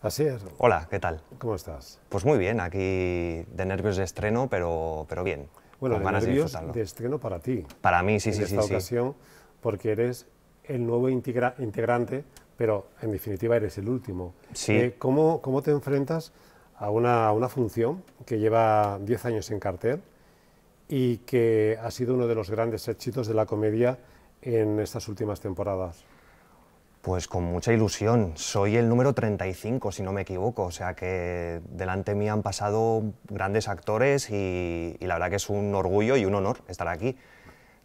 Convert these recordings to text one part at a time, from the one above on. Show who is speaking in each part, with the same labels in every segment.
Speaker 1: Así es. Hola, ¿qué tal?
Speaker 2: ¿Cómo estás?
Speaker 1: Pues muy bien, aquí de nervios de estreno, pero, pero bien.
Speaker 2: Bueno, de estreno para ti. Para mí, sí, sí, esta ocasión, porque eres el nuevo integrante, pero en definitiva eres el último. Sí. Eh, ¿cómo, te enfrentas a una, función que lleva 10 años en cartel y que ha sido uno de los grandes éxitos de la comedia en estas últimas temporadas?
Speaker 1: Pues con mucha ilusión. Soy el número 35, si no me equivoco. O sea que delante mí han pasado grandes actores y, la verdad que es un orgullo y un honor estar aquí.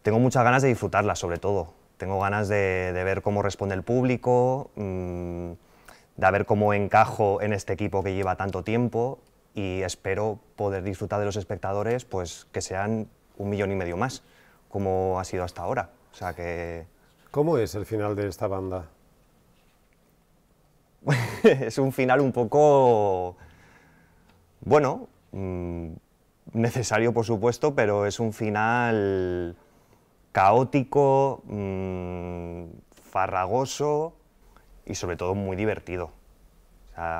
Speaker 1: Tengo muchas ganas de disfrutarla, sobre todo. Tengo ganas de, ver cómo responde el público, mm, de ver cómo encajo en este equipo que lleva tanto tiempo y espero poder disfrutar de los espectadores pues que sean un millón y medio más, como ha sido hasta ahora.
Speaker 2: O sea que... ¿Cómo es el final de esta banda? es un final un poco, bueno, mm,
Speaker 1: necesario por supuesto, pero es un final caótico, mm, farragoso y sobre todo muy divertido.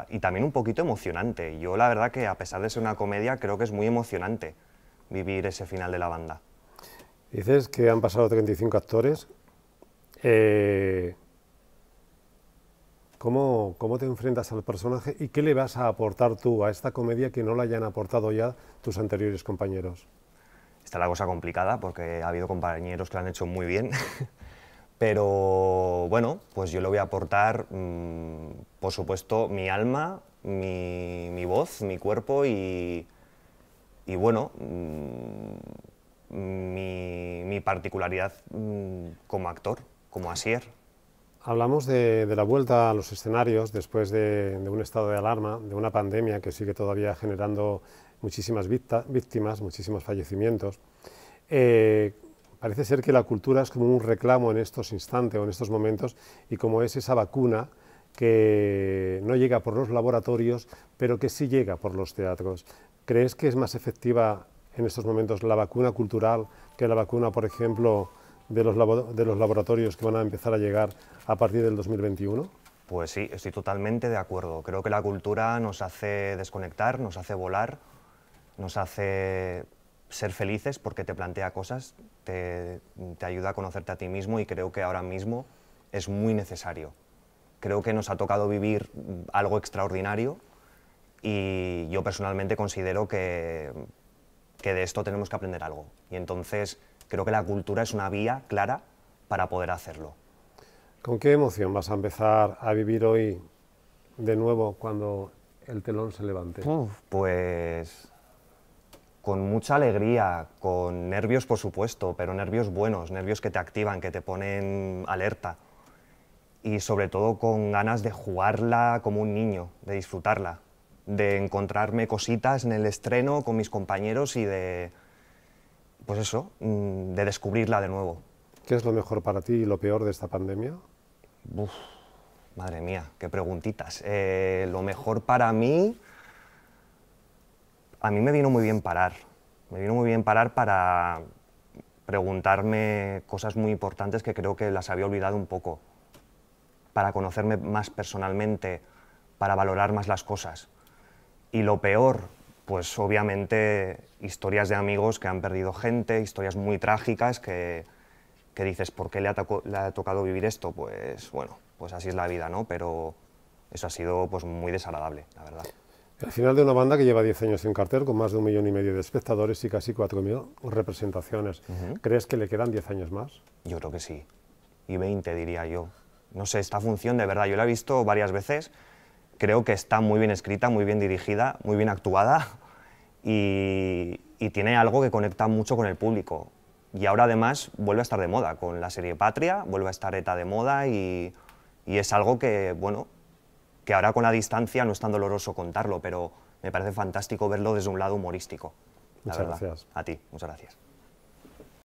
Speaker 1: y también un poquito emocionante. Yo la verdad que a pesar de ser una comedia creo que es muy emocionante vivir ese final de la banda.
Speaker 2: Dices que han pasado 35 actores. Eh, ¿Cómo, te enfrentas al personaje y qué le vas a aportar tú a esta comedia que no la hayan aportado ya tus anteriores compañeros?
Speaker 1: Está la cosa complicada porque ha habido compañeros que la han hecho muy bien, pero bueno, pues yo le voy a aportar, mm, por supuesto, mi alma, mi, voz, mi cuerpo y, bueno, mm, mi, particularidad mm, como actor, como asier.
Speaker 2: Hablamos de, la vuelta a los escenarios después de, un estado de alarma, de una pandemia que sigue todavía generando muchísimas víctimas, muchísimos fallecimientos. Eh, parece ser que la cultura es como un reclamo en estos instantes o en estos momentos y como es esa vacuna que no llega por los laboratorios, pero que sí llega por los teatros. ¿Crees que es más efectiva en estos momentos la vacuna cultural que la vacuna, por ejemplo, de los, de los laboratorios que van a empezar a llegar a partir del 2021?
Speaker 1: Pues sí, estoy totalmente de acuerdo. Creo que la cultura nos hace desconectar, nos hace volar, nos hace ser felices porque te plantea cosas, te, ayuda a conocerte a ti mismo y creo que ahora mismo es muy necesario. Creo que nos ha tocado vivir mm, algo extraordinario y yo personalmente considero que, que de esto tenemos que aprender algo. Y entonces creo que la cultura es una vía clara para poder hacerlo.
Speaker 2: ¿Con qué emoción vas a empezar a vivir hoy de nuevo cuando el telón se levante? pues
Speaker 1: con mucha alegría, con nervios por supuesto, pero nervios buenos, nervios que te activan, que te ponen alerta y sobre todo con ganas de jugarla como un niño, de disfrutarla, de encontrarme cositas en el estreno con mis compañeros y de pues eso, mm, de descubrirla de nuevo. ¿Qué
Speaker 2: es lo mejor para ti y lo peor de esta pandemia?
Speaker 1: madre mía, qué preguntitas. Eh, lo mejor para mí, a mí me vino muy bien parar. Me vino muy bien parar para preguntarme cosas muy importantes que creo que las había olvidado un poco, para conocerme más personalmente, para valorar más las cosas. Y lo peor, pues obviamente historias de amigos que han perdido gente, historias muy trágicas que, dices, ¿por qué le ha, le ha, tocado vivir esto? Pues bueno, pues así es la vida, ¿no? Pero eso ha sido pues muy desagradable, la verdad.
Speaker 2: Al final de una banda que lleva 10 años en cartel, con más de un millón y medio de espectadores y casi 4.000 representaciones. ¿Crees que le quedan 10 años más?
Speaker 1: Yo creo que sí. Y 20, diría yo. No sé, esta función, de verdad, yo la he visto varias veces. Creo que está muy bien escrita, muy bien dirigida, muy bien actuada y, tiene algo que conecta mucho con el público. Y ahora además vuelve a estar de moda, con la serie Patria, vuelve a estar ETA de moda y, es algo que, bueno, que ahora con la distancia no es tan doloroso contarlo, pero me parece fantástico verlo desde un lado humorístico. Muchas gracias. A ti, muchas gracias.